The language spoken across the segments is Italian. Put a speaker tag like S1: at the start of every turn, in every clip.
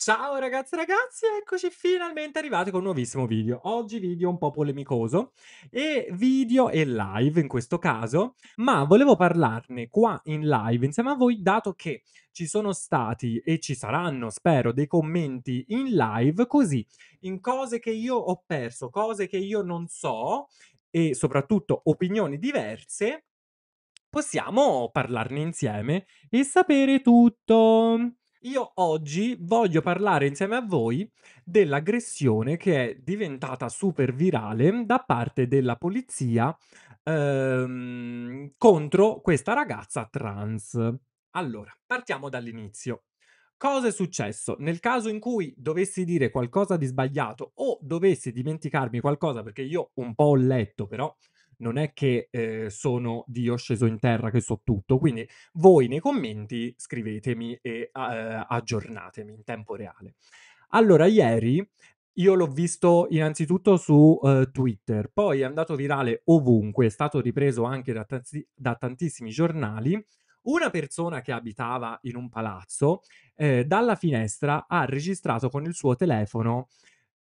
S1: Ciao ragazzi ragazzi, eccoci finalmente arrivati con un nuovissimo video. Oggi video un po' polemicoso e video e live in questo caso, ma volevo parlarne qua in live insieme a voi dato che ci sono stati e ci saranno, spero, dei commenti in live così, in cose che io ho perso, cose che io non so e soprattutto opinioni diverse, possiamo parlarne insieme e sapere tutto. Io oggi voglio parlare insieme a voi dell'aggressione che è diventata super virale da parte della polizia ehm, contro questa ragazza trans. Allora, partiamo dall'inizio. Cosa è successo? Nel caso in cui dovessi dire qualcosa di sbagliato o dovessi dimenticarmi qualcosa, perché io un po' ho letto, però non è che eh, sono Dio sceso in terra che so tutto, quindi voi nei commenti scrivetemi e uh, aggiornatemi in tempo reale. Allora, ieri io l'ho visto innanzitutto su uh, Twitter, poi è andato virale ovunque, è stato ripreso anche da, tanti- da tantissimi giornali. Una persona che abitava in un palazzo eh, dalla finestra ha registrato con il suo telefono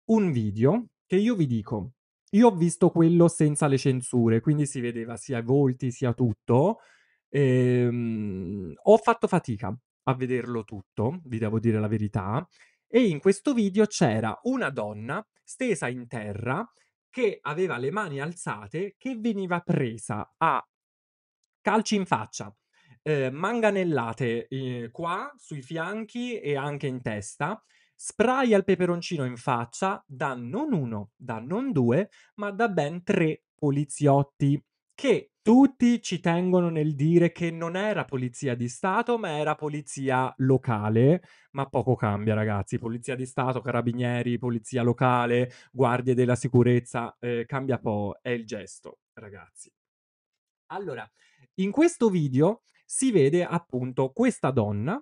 S1: un video che io vi dico, io ho visto quello senza le censure, quindi si vedeva sia i volti sia tutto. Ehm, ho fatto fatica a vederlo tutto, vi devo dire la verità. E in questo video c'era una donna stesa in terra che aveva le mani alzate che veniva presa a calci in faccia, eh, manganellate eh, qua sui fianchi e anche in testa Spray al peperoncino in faccia da non uno, da non due, ma da ben tre poliziotti che tutti ci tengono nel dire che non era polizia di Stato, ma era polizia locale, ma poco cambia ragazzi, polizia di Stato, carabinieri, polizia locale, guardie della sicurezza, eh, cambia po', è il gesto ragazzi. Allora, in questo video si vede appunto questa donna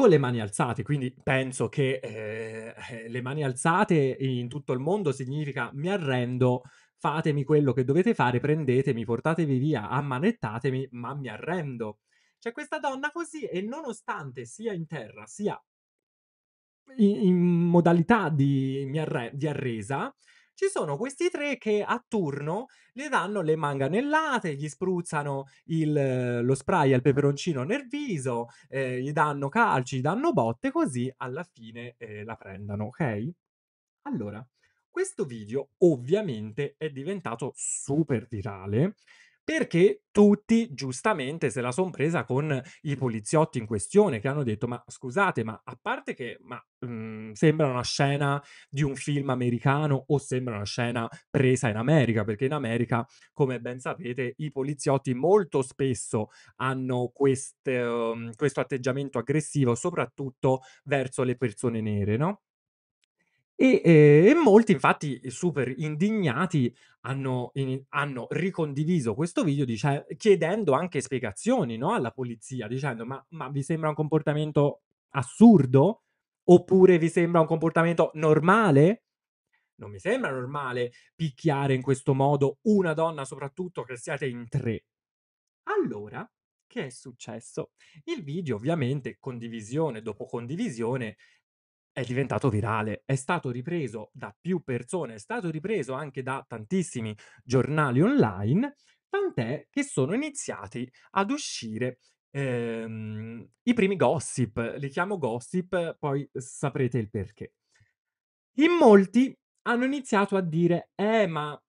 S1: con le mani alzate, quindi penso che eh, eh, le mani alzate in tutto il mondo significa mi arrendo, fatemi quello che dovete fare, prendetemi, portatevi via, ammanettatemi, ma mi arrendo. C'è questa donna così e nonostante sia in terra sia in, in modalità di, arre- di arresa, ci sono questi tre che a turno le danno le manganellate, gli spruzzano il, eh, lo spray al peperoncino nel viso, eh, gli danno calci, gli danno botte, così alla fine eh, la prendano, ok? Allora, questo video ovviamente è diventato super virale perché tutti giustamente se la sono presa con i poliziotti in questione che hanno detto ma scusate ma a parte che ma, mh, mhmm, sembra una scena di un film americano o sembra una scena presa in America perché in America come ben sapete i poliziotti molto spesso hanno queste, um, mhmm, questo atteggiamento aggressivo soprattutto verso le persone nere no? E, ehm, e molti, infatti, super indignati hanno, ini- hanno ricondiviso questo video dice- chiedendo anche spiegazioni no, alla polizia, dicendo ma, ma vi sembra un comportamento assurdo? Oppure vi sembra un comportamento normale? Non mi sembra normale picchiare in questo modo una donna, soprattutto che siate in tre. Allora, che è successo? Il video, ovviamente, condivisione dopo condivisione, è diventato virale, è stato ripreso da più persone, è stato ripreso anche da tantissimi giornali online, tant'è che sono iniziati ad uscire ehm, i primi gossip, li chiamo gossip, poi saprete il perché. In molti hanno iniziato a dire, eh ma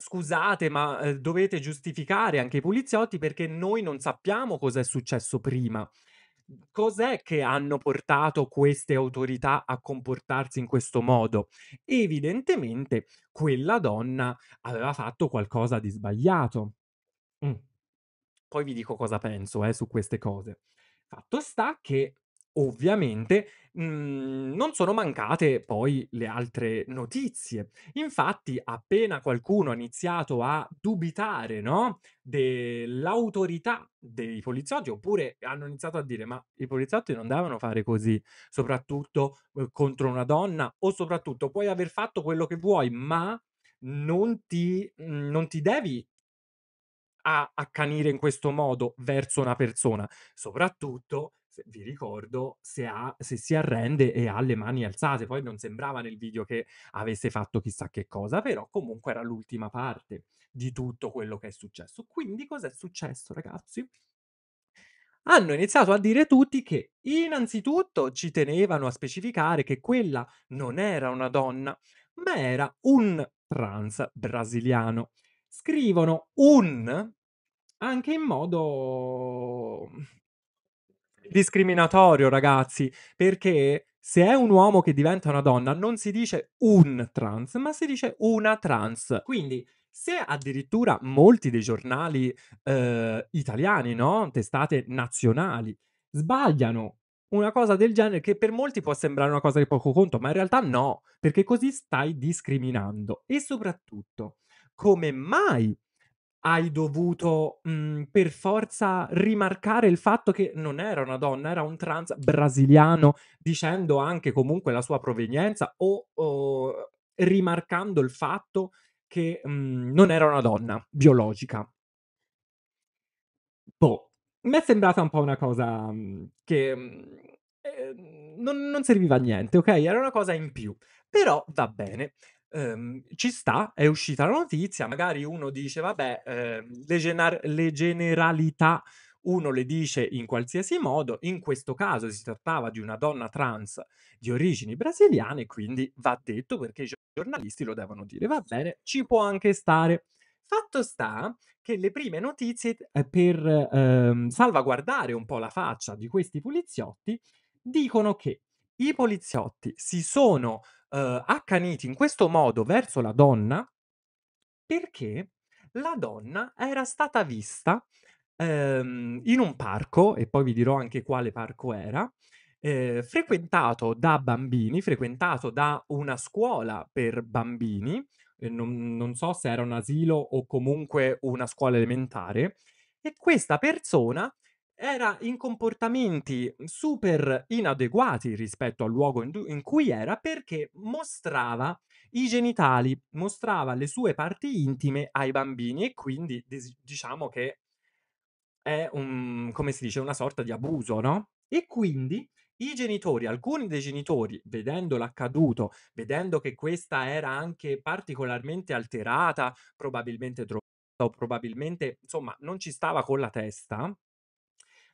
S1: scusate, ma eh, dovete giustificare anche i poliziotti perché noi non sappiamo cosa è successo prima cos'è che hanno portato queste autorità a comportarsi in questo modo? Evidentemente quella donna aveva fatto qualcosa di sbagliato. Mm. Poi vi dico cosa penso eh, su queste cose. Fatto sta che Ovviamente mhmm, non sono mancate poi le altre notizie. Infatti, appena qualcuno ha iniziato a dubitare no, dell'autorità dei poliziotti, oppure hanno iniziato a dire: Ma i poliziotti non devono fare così, soprattutto eh, contro una donna, o soprattutto puoi aver fatto quello che vuoi, ma non ti, mhmm, non ti devi accanire in questo modo verso una persona, soprattutto vi ricordo, se, ha, se, si arrende e ha le mani alzate. Poi non sembrava nel video che avesse fatto chissà che cosa, però comunque era l'ultima parte di tutto quello che è successo. Quindi cos'è successo, ragazzi? Hanno iniziato a dire tutti che innanzitutto ci tenevano a specificare che quella non era una donna, ma era un trans brasiliano. Scrivono un anche in modo discriminatorio, ragazzi, perché se è un uomo che diventa una donna non si dice un trans, ma si dice una trans. Quindi se addirittura molti dei giornali eh, italiani, no? testate nazionali, sbagliano una cosa del genere che per molti può sembrare una cosa di poco conto, ma in realtà no, perché così stai discriminando. E soprattutto, come mai hai dovuto mh, mhmm, per forza rimarcare il fatto che non era una donna, era un trans brasiliano, dicendo anche comunque la sua provenienza o, o rimarcando il fatto che mh, mhmm, non era una donna biologica. Boh, mi è sembrata un po' una cosa mh, mhmm, che eh, non, non serviva a niente, ok? Era una cosa in più, però va bene. Um, ci sta, è uscita la notizia, magari uno dice, vabbè, eh, le, gener- le, generalità uno le dice in qualsiasi modo, in questo caso si trattava di una donna trans di origini brasiliane, quindi va detto perché i giornalisti lo devono dire, va bene, ci può anche stare. Fatto sta che le prime notizie eh, per eh, salvaguardare un po' la faccia di questi poliziotti dicono che i poliziotti si sono eh, accaniti in questo modo verso la donna perché la donna era stata vista ehm, in un parco, e poi vi dirò anche quale parco era, eh, frequentato da bambini, frequentato da una scuola per bambini, eh, non, non so se era un asilo o comunque una scuola elementare, e questa persona era in comportamenti super inadeguati rispetto al luogo in, in, cui era perché mostrava i genitali, mostrava le sue parti intime ai bambini e quindi diciamo che è un, come si dice, una sorta di abuso, no? E quindi i genitori, alcuni dei genitori, vedendo l'accaduto, vedendo che questa era anche particolarmente alterata, probabilmente drogata o probabilmente, insomma, non ci stava con la testa,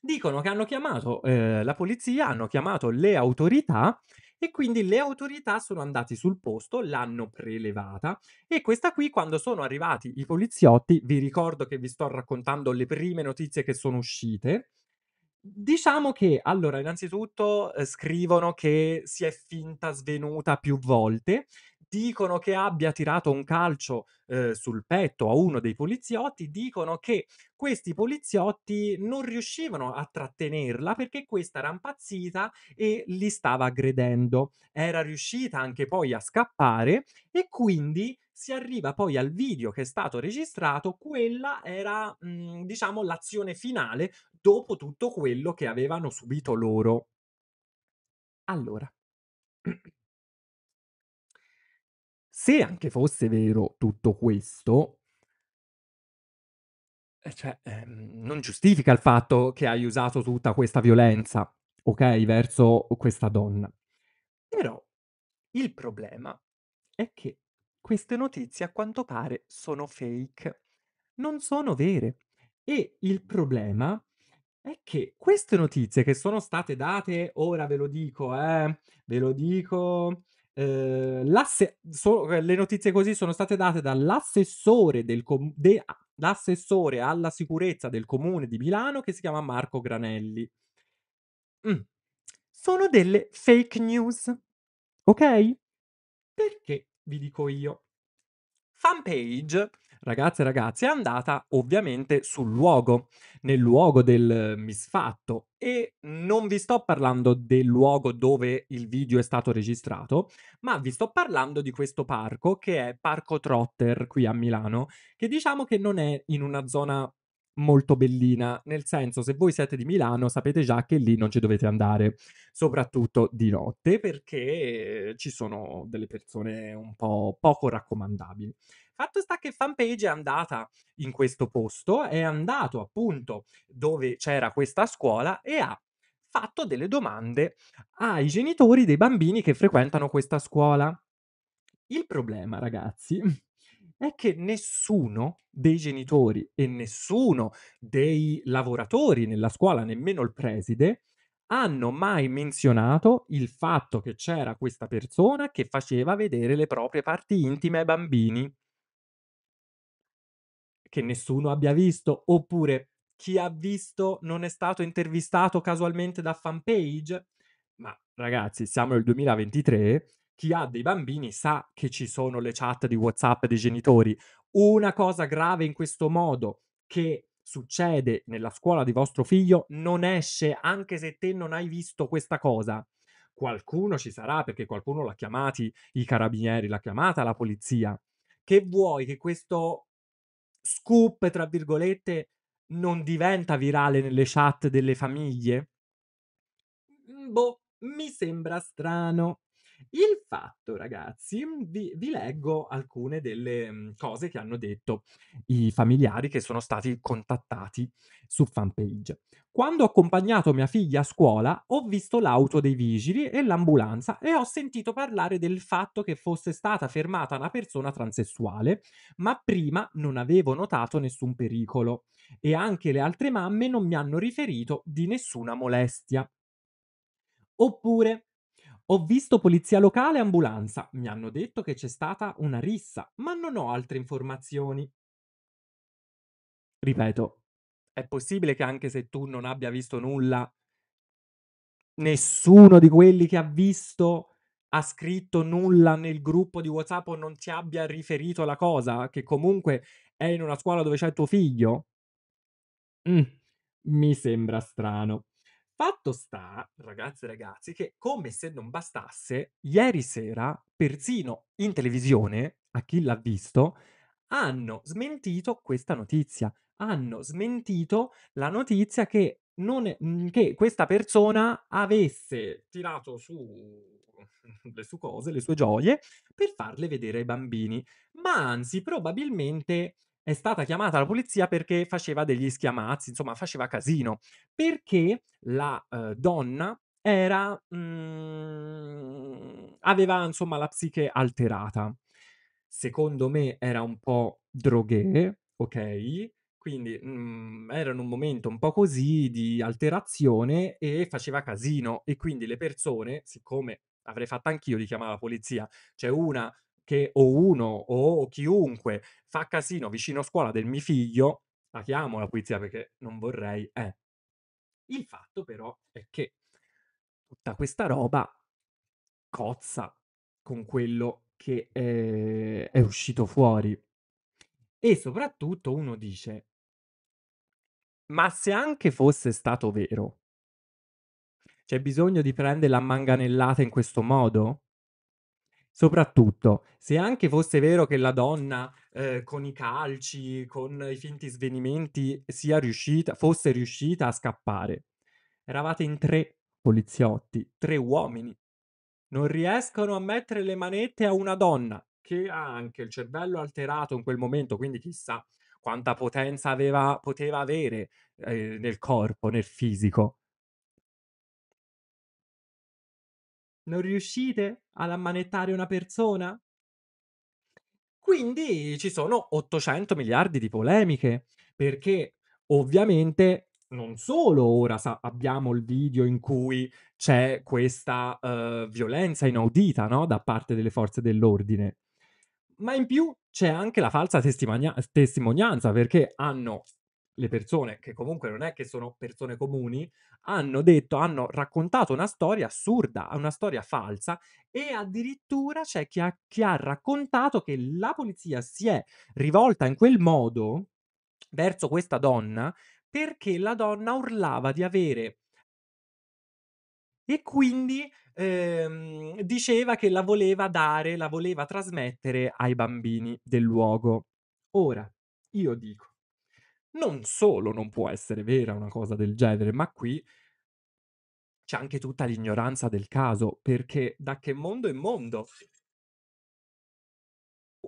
S1: dicono che hanno chiamato eh, la polizia, hanno chiamato le autorità e quindi le autorità sono andate sul posto, l'hanno prelevata e questa qui quando sono arrivati i poliziotti, vi ricordo che vi sto raccontando le prime notizie che sono uscite, Diciamo che, allora, innanzitutto eh, scrivono che si è finta svenuta più volte, dicono che abbia tirato un calcio eh, sul petto a uno dei poliziotti, dicono che questi poliziotti non riuscivano a trattenerla perché questa era impazzita e li stava aggredendo. Era riuscita anche poi a scappare e quindi si arriva poi al video che è stato registrato, quella era mh, mhmm, diciamo l'azione finale dopo tutto quello che avevano subito loro. Allora se anche fosse vero tutto questo, eh, cioè, ehm, non giustifica il fatto che hai usato tutta questa violenza, ok, verso questa donna. Però il problema è che queste notizie a quanto pare sono fake, non sono vere. E il problema è che queste notizie che sono state date, ora ve lo dico, eh, ve lo dico, Ehm, l'asse, so, le notizie così sono state date dall'assessore, del com- de- l'assessore alla sicurezza del comune di Milano che si chiama Marco Granelli. Mm. Sono delle fake news, ok? Perché vi dico io? Fanpage ragazze e ragazzi, è andata ovviamente sul luogo, nel luogo del misfatto. E non vi sto parlando del luogo dove il video è stato registrato, ma vi sto parlando di questo parco che è Parco Trotter qui a Milano, che diciamo che non è in una zona molto bellina, nel senso se voi siete di Milano sapete già che lì non ci dovete andare, soprattutto di notte perché ci sono delle persone un po' poco raccomandabili. Fatto sta che fanpage è andata in questo posto, è andato appunto dove c'era questa scuola e ha fatto delle domande ai genitori dei bambini che frequentano questa scuola. Il problema, ragazzi, è che nessuno dei genitori e nessuno dei lavoratori nella scuola, nemmeno il preside, hanno mai menzionato il fatto che c'era questa persona che faceva vedere le proprie parti intime ai bambini che nessuno abbia visto, oppure chi ha visto non è stato intervistato casualmente da fanpage. Ma ragazzi, siamo nel 2023, chi ha dei bambini sa che ci sono le chat di WhatsApp dei genitori. Una cosa grave in questo modo che succede nella scuola di vostro figlio non esce anche se te non hai visto questa cosa. Qualcuno ci sarà perché qualcuno l'ha chiamati i carabinieri, l'ha chiamata la polizia. Che vuoi che questo scoop, tra virgolette, non diventa virale nelle chat delle famiglie? Mhmm, boh, mi sembra strano. Il fatto, ragazzi, mhmm, vi, vi leggo alcune delle mhmm, cose che hanno detto i familiari che sono stati contattati su fanpage. Quando ho accompagnato mia figlia a scuola, ho visto l'auto dei vigili e l'ambulanza e ho sentito parlare del fatto che fosse stata fermata una persona transessuale, ma prima non avevo notato nessun pericolo e anche le altre mamme non mi hanno riferito di nessuna molestia. Oppure ho visto polizia locale e ambulanza. Mi hanno detto che c'è stata una rissa, ma non ho altre informazioni. Ripeto, è possibile che anche se tu non abbia visto nulla, nessuno di quelli che ha visto ha scritto nulla nel gruppo di WhatsApp o non ti abbia riferito la cosa, che comunque è in una scuola dove c'è tuo figlio? Mm, mi sembra strano. Fatto sta, ragazze e ragazzi, che come se non bastasse, ieri sera, persino in televisione, a chi l'ha visto, hanno smentito questa notizia. Hanno smentito la notizia che, è, mhmm, che questa persona avesse tirato su le sue cose, le sue gioie, per farle vedere ai bambini. Ma anzi, probabilmente è stata chiamata la polizia perché faceva degli schiamazzi, insomma faceva casino, perché la eh, donna era, mh, mm, aveva insomma la psiche alterata. Secondo me era un po' droghe, ok? Quindi mh, mm, era in un momento un po' così di alterazione e faceva casino e quindi le persone, siccome avrei fatto anch'io di chiamare la polizia, cioè una che o uno o chiunque fa casino vicino a scuola del mio figlio, la chiamo la polizia perché non vorrei. Eh. Il fatto però è che tutta questa roba cozza con quello che è, eh, è uscito fuori. E soprattutto uno dice, ma se anche fosse stato vero, c'è bisogno di prendere la manganellata in questo modo? Soprattutto, se anche fosse vero che la donna eh, con i calci, con i finti svenimenti, sia riuscita, fosse riuscita a scappare, eravate in tre poliziotti, tre uomini. Non riescono a mettere le manette a una donna che ha anche il cervello alterato in quel momento, quindi chissà quanta potenza aveva, poteva avere eh, nel corpo, nel fisico. Non riuscite ad ammanettare una persona? Quindi ci sono 800 miliardi di polemiche, perché ovviamente non solo ora sa- abbiamo il video in cui c'è questa uh, violenza inaudita no? da parte delle forze dell'ordine, ma in più c'è anche la falsa testimania- testimonianza perché hanno le persone, che comunque non è che sono persone comuni, hanno detto, hanno raccontato una storia assurda, una storia falsa e addirittura c'è chi ha, chi ha raccontato che la polizia si è rivolta in quel modo verso questa donna perché la donna urlava di avere e quindi ehm, diceva che la voleva dare, la voleva trasmettere ai bambini del luogo. Ora, io dico, non solo non può essere vera una cosa del genere, ma qui c'è anche tutta l'ignoranza del caso, perché da che mondo è mondo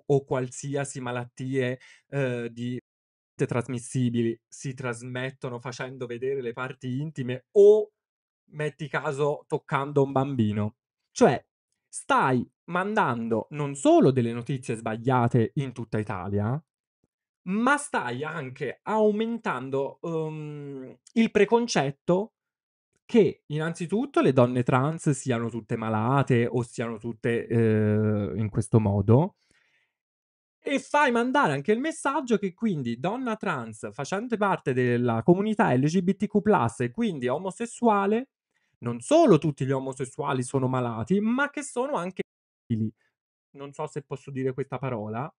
S1: o qualsiasi malattie eh, di trasmissibili si trasmettono facendo vedere le parti intime o metti caso toccando un bambino. Cioè, stai mandando non solo delle notizie sbagliate in tutta Italia, ma stai anche aumentando um, il preconcetto che innanzitutto le donne trans siano tutte malate o siano tutte eh, in questo modo e fai mandare anche il messaggio che quindi donna trans facente parte della comunità LGBTQ+, e quindi omosessuale, non solo tutti gli omosessuali sono malati, ma che sono anche non so se posso dire questa parola,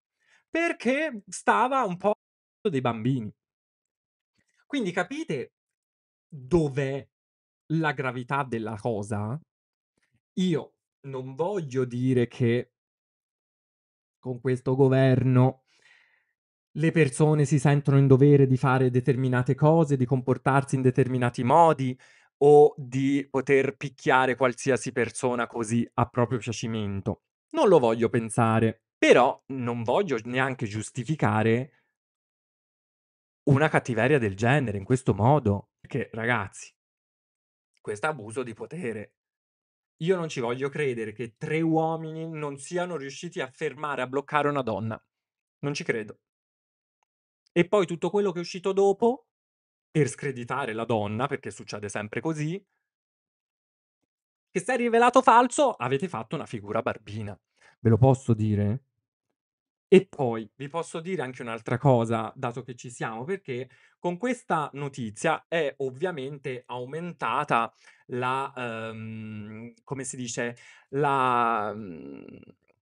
S1: perché stava un po' dei bambini. Quindi capite dov'è la gravità della cosa? Io non voglio dire che con questo governo le persone si sentono in dovere di fare determinate cose, di comportarsi in determinati modi o di poter picchiare qualsiasi persona così a proprio piacimento. Non lo voglio pensare. Però non voglio neanche giustificare una cattiveria del genere in questo modo. Perché, ragazzi, questo è abuso di potere. Io non ci voglio credere che tre uomini non siano riusciti a fermare, a bloccare una donna. Non ci credo. E poi tutto quello che è uscito dopo, per screditare la donna, perché succede sempre così, che si è rivelato falso, avete fatto una figura barbina. Ve lo posso dire? E poi vi posso dire anche un'altra cosa, dato che ci siamo, perché con questa notizia è ovviamente aumentata la, ehm, come si dice, la, mhmm,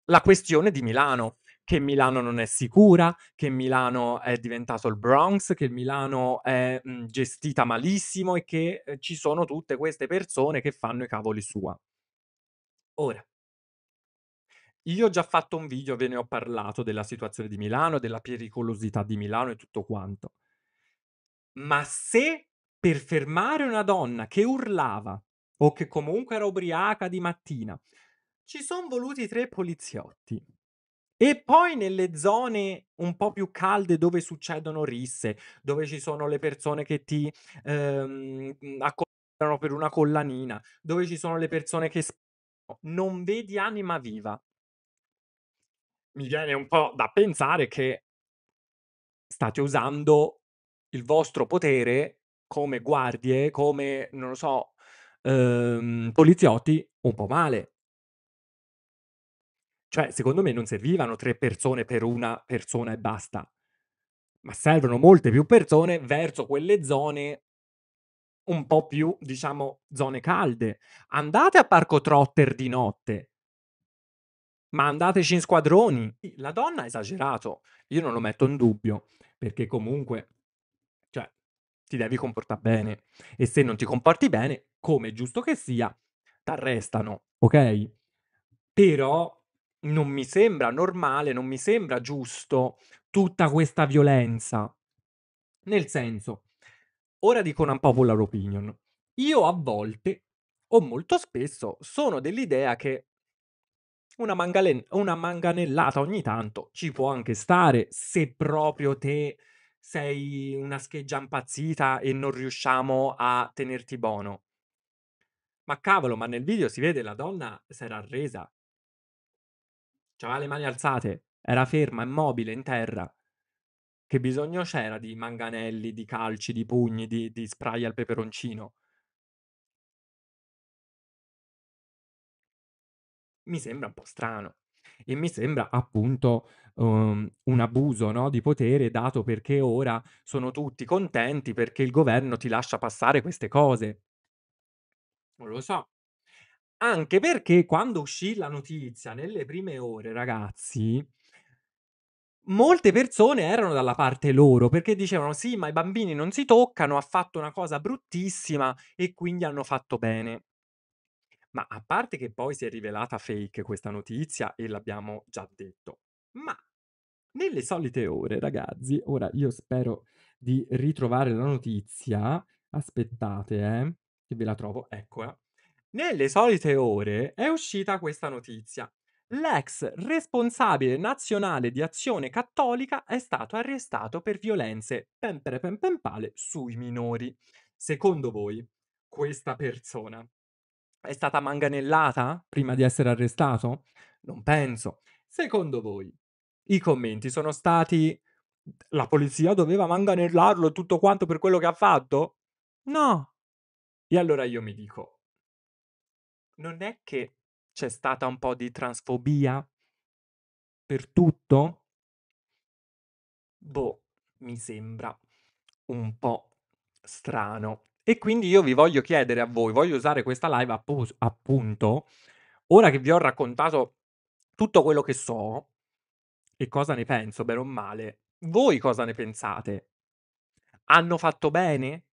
S1: la questione di Milano, che Milano non è sicura, che Milano è diventato il Bronx, che Milano è mh, mhmm, gestita malissimo e che eh, ci sono tutte queste persone che fanno i cavoli sua. Ora, io ho già fatto un video, ve ne ho parlato della situazione di Milano, della pericolosità di Milano e tutto quanto. Ma se per fermare una donna che urlava o che comunque era ubriaca di mattina, ci sono voluti tre poliziotti. E poi nelle zone un po' più calde dove succedono risse, dove ci sono le persone che ti ehm, accompagnano per una collanina, dove ci sono le persone che sp- non vedi anima viva mi viene un po' da pensare che state usando il vostro potere come guardie, come, non lo so, ehm, poliziotti un po' male. Cioè, secondo me non servivano tre persone per una persona e basta, ma servono molte più persone verso quelle zone un po' più, diciamo, zone calde. Andate a Parco Trotter di notte, ma andateci in squadroni. La donna ha esagerato, io non lo metto in dubbio, perché comunque cioè, ti devi comportare bene e se non ti comporti bene, come giusto che sia, ti arrestano, ok? Però non mi sembra normale, non mi sembra giusto tutta questa violenza. Nel senso, ora dico una popular opinion. Io a volte, o molto spesso, sono dell'idea che una, mangalen- una manganellata ogni tanto ci può anche stare se proprio te sei una scheggia impazzita e non riusciamo a tenerti buono. Ma cavolo, ma nel video si vede la donna si era arresa. C'aveva le mani alzate, era ferma, immobile, in terra. Che bisogno c'era di manganelli, di calci, di pugni, di, di spray al peperoncino? mi sembra un po' strano e mi sembra appunto um, un abuso no, di potere dato perché ora sono tutti contenti perché il governo ti lascia passare queste cose. Non lo so. Anche perché quando uscì la notizia nelle prime ore, ragazzi, molte persone erano dalla parte loro perché dicevano sì, ma i bambini non si toccano, ha fatto una cosa bruttissima e quindi hanno fatto bene. Ma a parte che poi si è rivelata fake questa notizia e l'abbiamo già detto, ma nelle solite ore, ragazzi, ora io spero di ritrovare la notizia, aspettate, eh, che ve la trovo, eccola. Nelle solite ore è uscita questa notizia. L'ex responsabile nazionale di Azione Cattolica è stato arrestato per violenze pempere pempempale sui minori. Secondo voi, questa persona è stata manganellata prima di essere arrestato? Non penso. Secondo voi, i commenti sono stati la polizia doveva manganellarlo tutto quanto per quello che ha fatto? No. E allora io mi dico, non è che c'è stata un po' di transfobia per tutto? Boh, mi sembra un po' strano. E quindi io vi voglio chiedere a voi, voglio usare questa live appo- appunto, ora che vi ho raccontato tutto quello che so e cosa ne penso, bene o male, voi cosa ne pensate? Hanno fatto bene?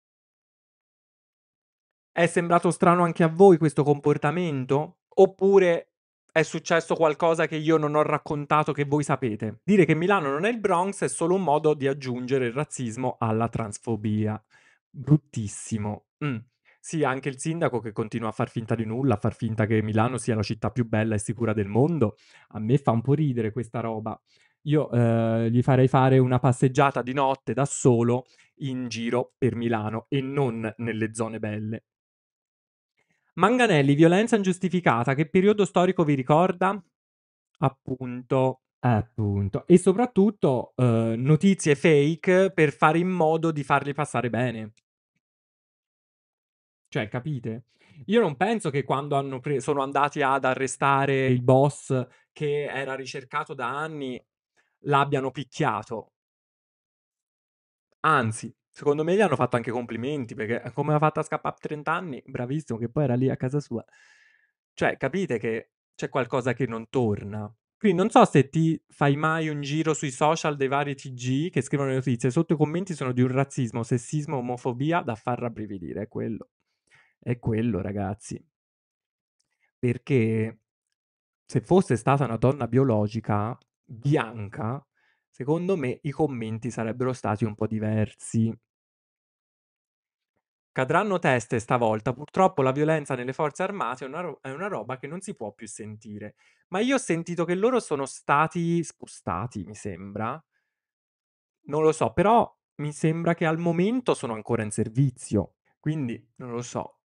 S1: È sembrato strano anche a voi questo comportamento? Oppure è successo qualcosa che io non ho raccontato che voi sapete? Dire che Milano non è il Bronx è solo un modo di aggiungere il razzismo alla transfobia. Bruttissimo. Mh. Sì, anche il sindaco che continua a far finta di nulla, a far finta che Milano sia la città più bella e sicura del mondo. A me fa un po' ridere questa roba. Io, ehm, gli farei fare una passeggiata di notte da solo in giro per Milano e non nelle zone belle. Manganelli, violenza ingiustificata, che periodo storico vi ricorda? Appunto, appunto. E soprattutto, ehm, notizie fake per fare in modo di farli passare bene. Cioè, capite? Io non penso che quando pre- sono andati ad arrestare il boss che era ricercato da anni l'abbiano picchiato. Anzi, secondo me gli hanno fatto anche complimenti perché eh, come l'ha fatta a scappare a 30 anni, bravissimo, che poi era lì a casa sua. Cioè, capite che c'è qualcosa che non torna. Quindi non so se ti fai mai un giro sui social dei vari TG che scrivono le notizie, sotto i commenti sono di un razzismo, sessismo, omofobia da far rabbrividire, è quello è quello, ragazzi. Perché se fosse stata una donna biologica bianca, secondo me i commenti sarebbero stati un po' diversi. Cadranno teste stavolta, purtroppo la violenza nelle forze armate è una, ro- è una, roba che non si può più sentire. Ma io ho sentito che loro sono stati spostati, mi sembra. Non lo so, però mi sembra che al momento sono ancora in servizio. Quindi non lo so.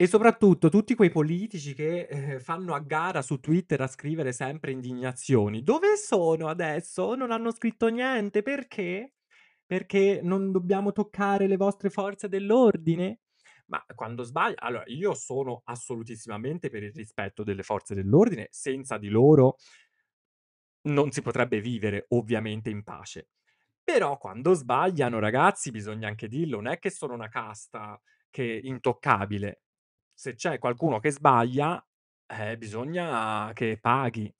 S1: E soprattutto tutti quei politici che eh, fanno a gara su Twitter a scrivere sempre indignazioni. Dove sono adesso? Non hanno scritto niente perché? Perché non dobbiamo toccare le vostre forze dell'ordine? Ma quando sbaglio, allora io sono assolutissimamente per il rispetto delle forze dell'ordine, senza di loro non si potrebbe vivere ovviamente in pace. Però quando sbagliano, ragazzi, bisogna anche dirlo, non è che sono una casta che è intoccabile se c'è qualcuno che sbaglia, eh, bisogna che paghi.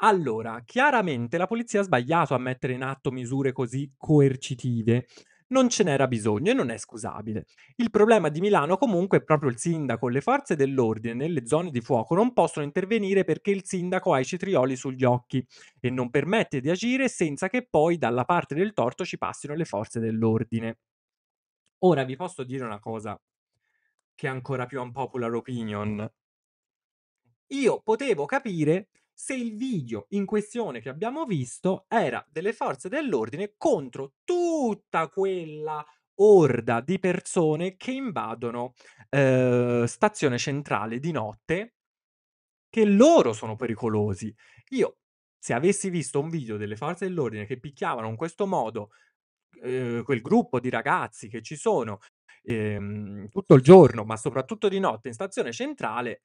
S1: Allora, chiaramente la polizia ha sbagliato a mettere in atto misure così coercitive. Non ce n'era bisogno e non è scusabile. Il problema di Milano comunque è proprio il sindaco. Le forze dell'ordine nelle zone di fuoco non possono intervenire perché il sindaco ha i cetrioli sugli occhi e non permette di agire senza che poi dalla parte del torto ci passino le forze dell'ordine. Ora vi posso dire una cosa che è ancora più unpopular opinion. Io potevo capire se il video in questione che abbiamo visto era delle forze dell'ordine contro tutta quella orda di persone che invadono eh, stazione centrale di notte, che loro sono pericolosi. Io, se avessi visto un video delle forze dell'ordine che picchiavano in questo modo eh, quel gruppo di ragazzi che ci sono ehm, tutto il giorno, ma soprattutto di notte in stazione centrale,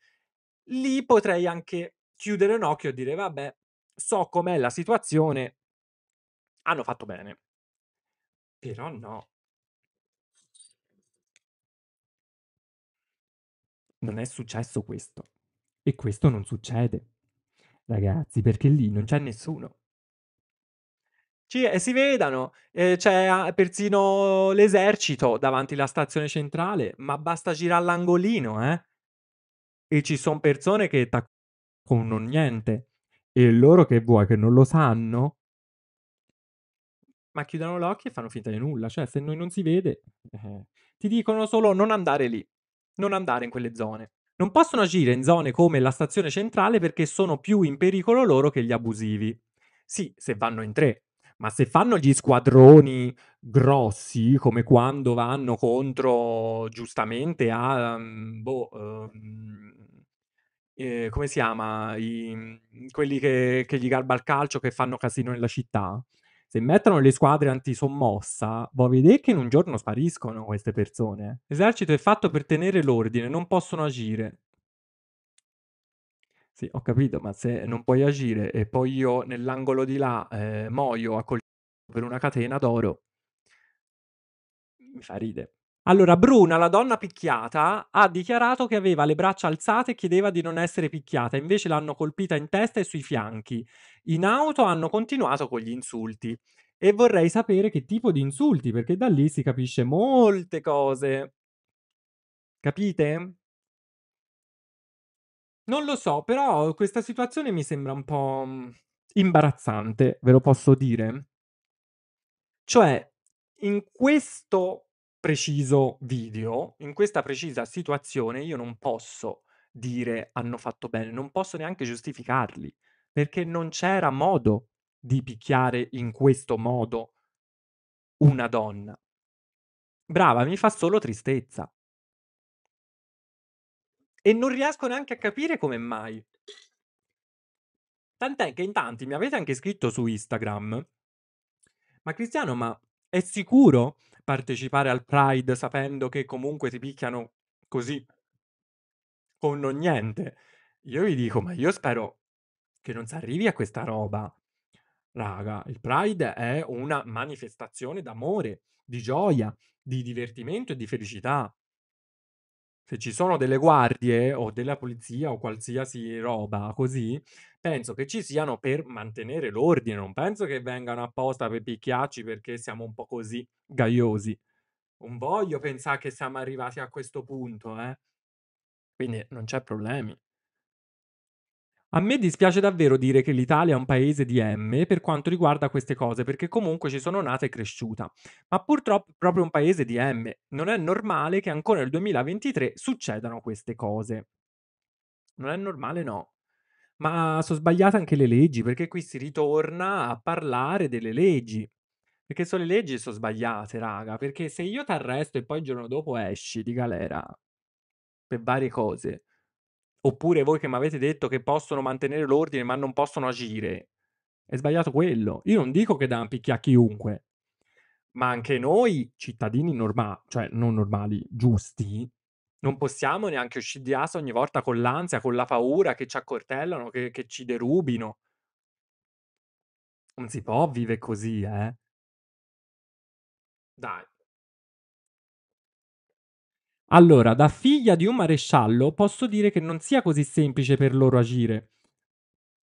S1: lì potrei anche chiudere un occhio e dire vabbè, so com'è la situazione, hanno fatto bene. Però no. Non è successo questo. E questo non succede, ragazzi, perché lì non c'è nessuno. Ci, eh, si vedano, eh, c'è ah, persino l'esercito davanti alla stazione centrale, ma basta girare l'angolino, eh? E ci sono persone che con niente. E loro che vuoi, che non lo sanno, ma chiudono l'occhio e fanno finta di nulla. Cioè, se noi non si vede, eh, ti dicono solo non andare lì, non andare in quelle zone. Non possono agire in zone come la stazione centrale perché sono più in pericolo loro che gli abusivi. Sì, se vanno in tre, ma se fanno gli squadroni grossi, come quando vanno contro giustamente a... Mm, boh, ehm, eh, come si chiama? I, mm, quelli che, che, gli garba il calcio, che fanno casino nella città. Se mettono le squadre antisommossa, vuoi vedere che in un giorno spariscono queste persone. L'esercito è fatto per tenere l'ordine, non possono agire. Sì, ho capito, ma se non puoi agire e poi io nell'angolo di là eh, muoio accolto per una catena d'oro, mi fa ridere. Allora, Bruna, la donna picchiata, ha dichiarato che aveva le braccia alzate e chiedeva di non essere picchiata, invece l'hanno colpita in testa e sui fianchi. In auto hanno continuato con gli insulti. E vorrei sapere che tipo di insulti, perché da lì si capisce molte cose. Capite? Non lo so, però questa situazione mi sembra un po' mm, imbarazzante, ve lo posso dire. Cioè, in questo preciso video, in questa precisa situazione, io non posso dire hanno fatto bene, non posso neanche giustificarli, perché non c'era modo di picchiare in questo modo una donna. Brava, mi fa solo tristezza. E non riesco neanche a capire come mai. Tant'è che in tanti mi avete anche scritto su Instagram. Ma Cristiano, ma è sicuro partecipare al Pride sapendo che comunque ti picchiano così con non niente? Io vi dico, ma io spero che non si arrivi a questa roba. Raga, il Pride è una manifestazione d'amore, di gioia, di divertimento e di felicità se ci sono delle guardie o della polizia o qualsiasi roba così, penso che ci siano per mantenere l'ordine, non penso che vengano apposta per picchiarci perché siamo un po' così gaiosi. Non voglio pensare che siamo arrivati a questo punto, eh. Quindi non c'è problemi. A me dispiace davvero dire che l'Italia è un paese di M per quanto riguarda queste cose, perché comunque ci sono nata e cresciuta. Ma purtroppo è proprio un paese di M. Non è normale che ancora nel 2023 succedano queste cose. Non è normale, no. Ma sono sbagliate anche le leggi, perché qui si ritorna a parlare delle leggi. Perché sono le leggi sono sbagliate, raga. Perché se io ti arresto e poi il giorno dopo esci di galera per varie cose, Oppure voi che mi avete detto che possono mantenere l'ordine ma non possono agire. È sbagliato quello. Io non dico che dà Dan picchia chiunque, ma anche noi, cittadini normali, cioè non normali, giusti, non possiamo neanche uscire di casa ogni volta con l'ansia, con la paura che ci accortellano, che, che ci derubino. Non si può vivere così, eh. Dai. Allora, da figlia di un maresciallo posso dire che non sia così semplice per loro agire.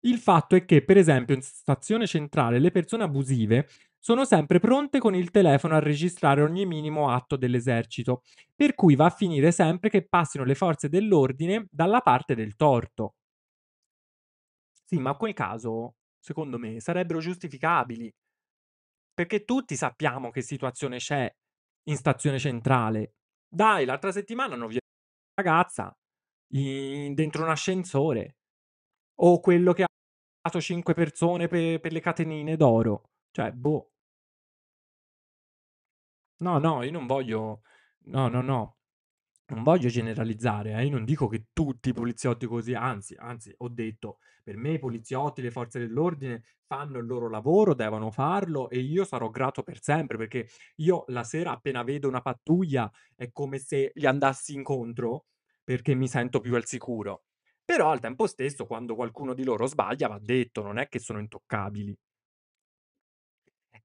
S1: Il fatto è che, per esempio, in stazione centrale le persone abusive sono sempre pronte con il telefono a registrare ogni minimo atto dell'esercito, per cui va a finire sempre che passino le forze dell'ordine dalla parte del torto. Sì, ma a quel caso, secondo me, sarebbero giustificabili, perché tutti sappiamo che situazione c'è in stazione centrale dai, l'altra settimana hanno viaggiato una ragazza in- dentro un ascensore. O quello che ha dato cinque persone pe- per le catenine d'oro. Cioè, boh. No, no, io non voglio no, no, no non voglio generalizzare, eh, io non dico che tutti i poliziotti così, anzi, anzi, ho detto, per me i poliziotti, le forze dell'ordine fanno il loro lavoro, devono farlo e io sarò grato per sempre perché io la sera appena vedo una pattuglia è come se gli andassi incontro perché mi sento più al sicuro. Però al tempo stesso, quando qualcuno di loro sbaglia, va detto, non è che sono intoccabili.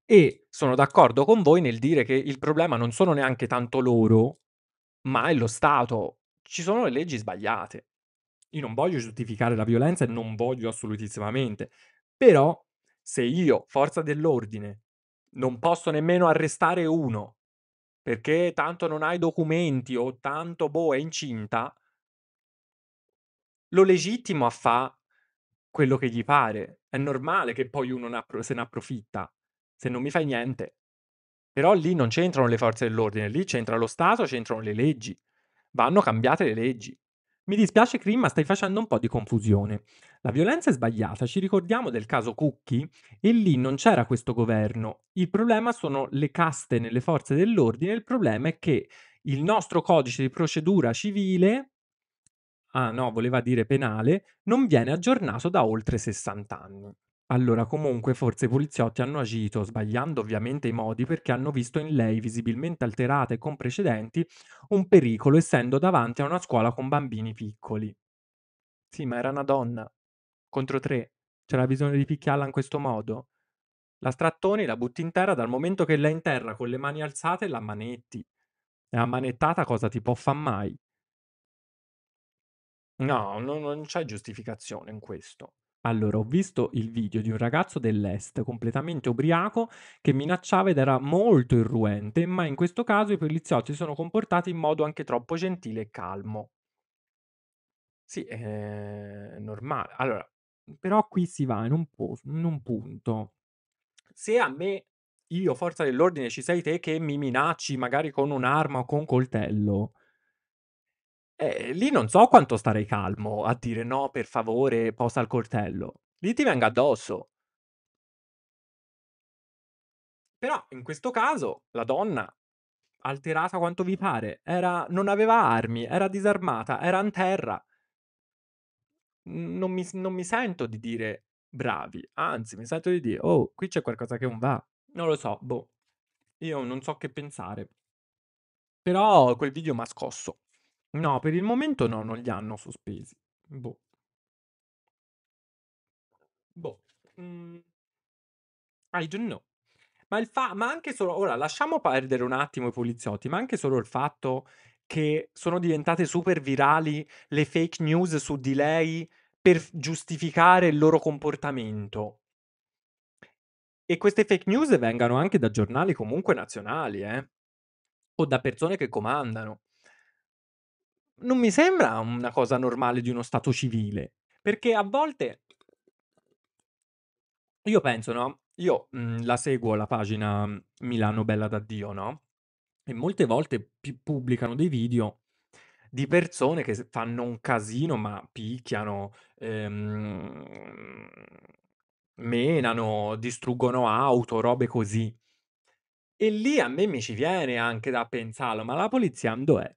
S1: E sono d'accordo con voi nel dire che il problema non sono neanche tanto loro, ma è lo Stato. Ci sono le leggi sbagliate. Io non voglio giustificare la violenza e non voglio assolutissimamente, però se io, forza dell'ordine, non posso nemmeno arrestare uno perché tanto non hai documenti o tanto boh è incinta, lo legittimo a fare quello che gli pare. È normale che poi uno se ne approfitta. Se non mi fai niente, però lì non c'entrano le forze dell'ordine, lì c'entra lo Stato, c'entrano le leggi. Vanno cambiate le leggi. Mi dispiace Krim, ma stai facendo un po' di confusione. La violenza è sbagliata, ci ricordiamo del caso Cucchi e lì non c'era questo governo. Il problema sono le caste nelle forze dell'ordine, il problema è che il nostro codice di procedura civile, ah no, voleva dire penale, non viene aggiornato da oltre 60 anni. Allora, comunque, forse i poliziotti hanno agito, sbagliando ovviamente i modi, perché hanno visto in lei, visibilmente alterata e con precedenti, un pericolo, essendo davanti a una scuola con bambini piccoli. Sì, ma era una donna. Contro tre. C'era bisogno di picchiarla in questo modo? La strattoni, la butti in terra, dal momento che la in terra con le mani alzate la manetti. E ammanettata, cosa ti può fa mai? No, no- non c'è giustificazione in questo. Allora, ho visto il video di un ragazzo dell'est completamente ubriaco che minacciava ed era molto irruente, ma in questo caso i poliziotti si sono comportati in modo anche troppo gentile e calmo. Sì, è eh, normale. Allora, però qui si va in un, po- in un punto. Se a me, io, forza dell'ordine, ci sei te che mi minacci magari con un'arma o con un coltello, eh, lì non so quanto starei calmo a dire: "No, per favore, posa il coltello". Lì ti venga addosso. Però in questo caso la donna, alterata quanto vi pare, era non aveva armi, era disarmata, era in terra. non mi non mi sento di dire: "Bravi", anzi mi sento di dire: "Oh, qui c'è qualcosa che non va". Non lo so, boh. Io non so che pensare. Però quel video mi ha scosso. No, per il momento no, non li hanno sospesi. Boh. Boh. Mm. I don't know. Ma, il fa- ma anche solo... Ora, lasciamo perdere un attimo i poliziotti, ma anche solo il fatto che sono diventate super virali le fake news su di lei per giustificare il loro comportamento. E queste fake news vengano anche da giornali comunque nazionali, eh? O da persone che comandano non mi sembra una cosa normale di uno Stato civile, perché a volte io penso, no? Io mh, mhmm, la seguo la pagina Milano Bella da Dio, no? E molte volte p- pubblicano dei video di persone che fanno un casino, ma picchiano, ehm, menano, distruggono auto, robe così. E lì a me mi ci viene anche da pensarlo, ma la polizia dov'è?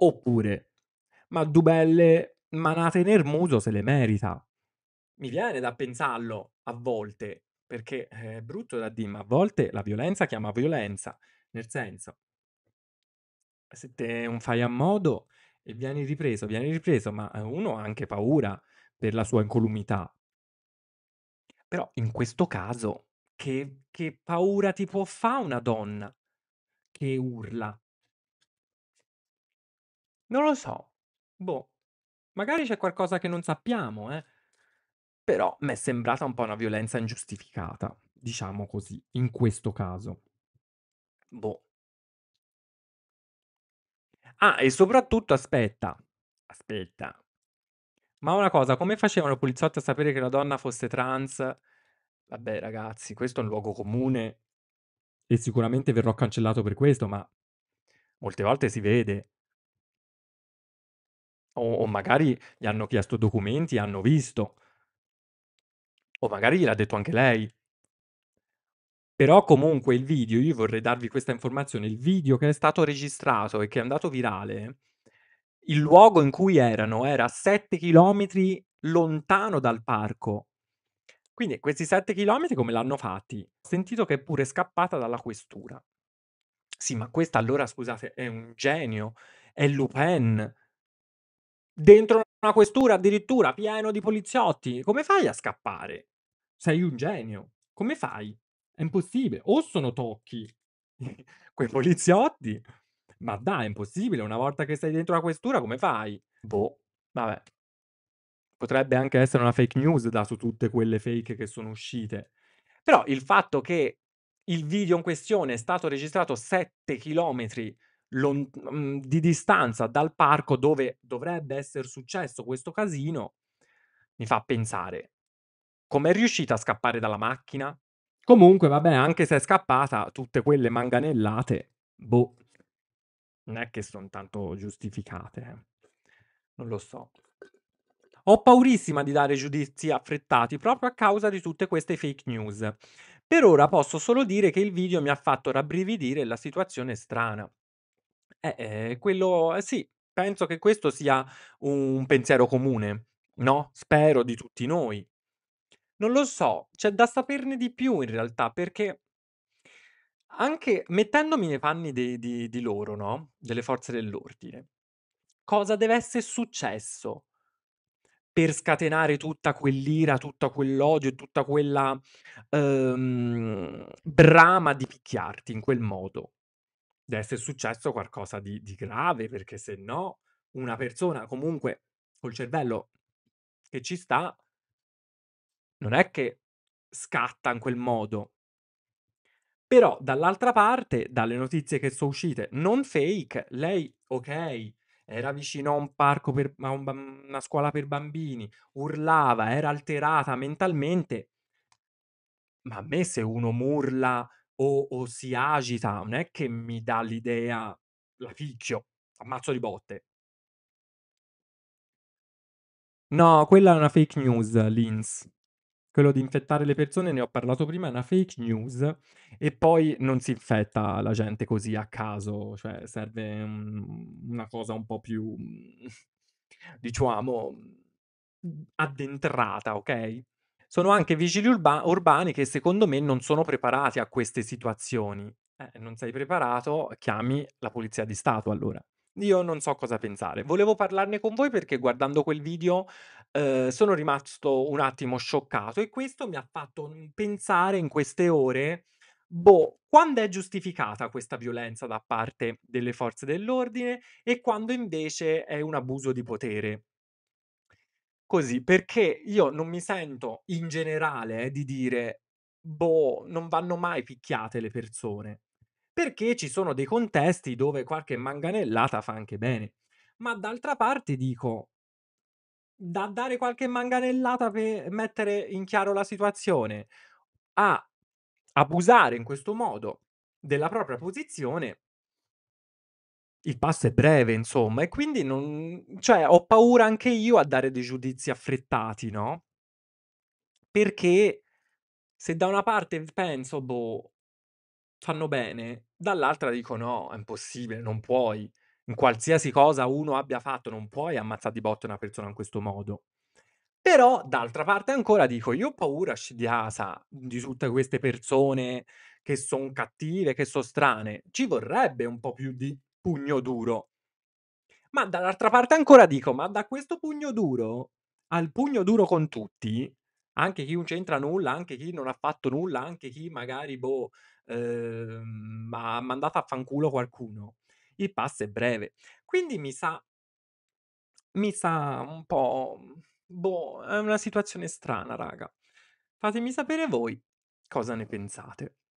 S1: Oppure, ma Dubelle, manate nel muso se le merita. Mi viene da pensarlo a volte, perché eh, è brutto da dire, ma a volte la violenza chiama violenza. Nel senso, se te non fai a modo e vieni ripreso, vieni ripreso, ma eh, uno ha anche paura per la sua incolumità. Però in questo caso, che, che paura ti può fare una donna che urla non lo so. Boh. Magari c'è qualcosa che non sappiamo, eh. Però mi è sembrata un po' una violenza ingiustificata, diciamo così, in questo caso. Boh. Ah, e soprattutto aspetta, aspetta. Ma una cosa, come facevano i poliziotti a sapere che la donna fosse trans? Vabbè, ragazzi, questo è un luogo comune e sicuramente verrò cancellato per questo, ma molte volte si vede o, o magari gli hanno chiesto documenti, e hanno visto, o magari gliel'ha detto anche lei. Però comunque il video, io vorrei darvi questa informazione, il video che è stato registrato e che è andato virale, il luogo in cui erano era a 7 km lontano dal parco. Quindi questi 7 km come l'hanno fatti? Ho sentito che è pure scappata dalla questura. Sì, ma questa allora, scusate, è un genio, è Lupin, dentro una questura addirittura pieno di poliziotti. Come fai a scappare? Sei un genio. Come fai? È impossibile. O sono tocchi quei poliziotti. Ma dai, è impossibile. Una volta che sei dentro la questura, come fai? Boh, vabbè. Potrebbe anche essere una fake news, da su tutte quelle fake che sono uscite. Però il fatto che il video in questione è stato registrato 7 chilometri Mm, di distanza dal parco dove dovrebbe essere successo questo casino, mi fa pensare come è riuscita a scappare dalla macchina? Comunque, vabbè, anche se è scappata, tutte quelle manganellate, boh, non è che sono tanto giustificate. Eh. Non lo so. Ho paurissima di dare giudizi affrettati proprio a causa di tutte queste fake news. Per ora posso solo dire che il video mi ha fatto rabbrividire e la situazione è strana. Eh, eh, quello eh, sì, penso che questo sia un pensiero comune, no? Spero di tutti noi. Non lo so, c'è da saperne di più in realtà, perché anche mettendomi nei panni dei- di, di loro, no? Delle forze dell'ordine, cosa deve essere successo per scatenare tutta quell'ira, tutto quell'odio e tutta quella ehm, brama di picchiarti in quel modo? deve essere successo qualcosa di, di grave, perché se no una persona comunque col cervello che ci sta non è che scatta in quel modo. Però dall'altra parte, dalle notizie che sono uscite, non fake, lei, ok, era vicino a un parco, per, a un, una scuola per bambini, urlava, era alterata mentalmente, ma a me se uno urla o, o si agita, non è che mi dà l'idea, la picchio, ammazzo di botte. No, quella è una fake news, Linz. Quello di infettare le persone, ne ho parlato prima, è una fake news e poi non si infetta la gente così a caso, cioè serve un- una cosa un po' più, diciamo, addentrata, ok? sono anche vigili urba- urbani che secondo me non sono preparati a queste situazioni. Eh, non sei preparato, chiami la polizia di Stato allora. Io non so cosa pensare. Volevo parlarne con voi perché guardando quel video eh, sono rimasto un attimo scioccato e questo mi ha fatto pensare in queste ore, boh, quando è giustificata questa violenza da parte delle forze dell'ordine e quando invece è un abuso di potere. Così, perché io non mi sento in generale eh, di dire, boh, non vanno mai picchiate le persone, perché ci sono dei contesti dove qualche manganellata fa anche bene. Ma d'altra parte dico, da dare qualche manganellata per mettere in chiaro la situazione, a abusare in questo modo della propria posizione, il passo è breve, insomma, e quindi non... cioè, ho paura anche io a dare dei giudizi affrettati, no? Perché se da una parte penso, boh, fanno bene, dall'altra dico no, è impossibile, non puoi. In qualsiasi cosa uno abbia fatto, non puoi ammazzare di botte una persona in questo modo. Però, d'altra parte, ancora dico, io ho paura di Asa, ah, di tutte queste persone che sono cattive, che sono strane. Ci vorrebbe un po' più di pugno duro. Ma dall'altra parte ancora dico, ma da questo pugno duro al pugno duro con tutti, anche chi non c'entra nulla, anche chi non ha fatto nulla, anche chi magari boh, eh, ha mandato a fanculo qualcuno, il passo è breve. Quindi mi sa, mi sa un po', boh, è una situazione strana, raga. Fatemi sapere voi cosa ne pensate.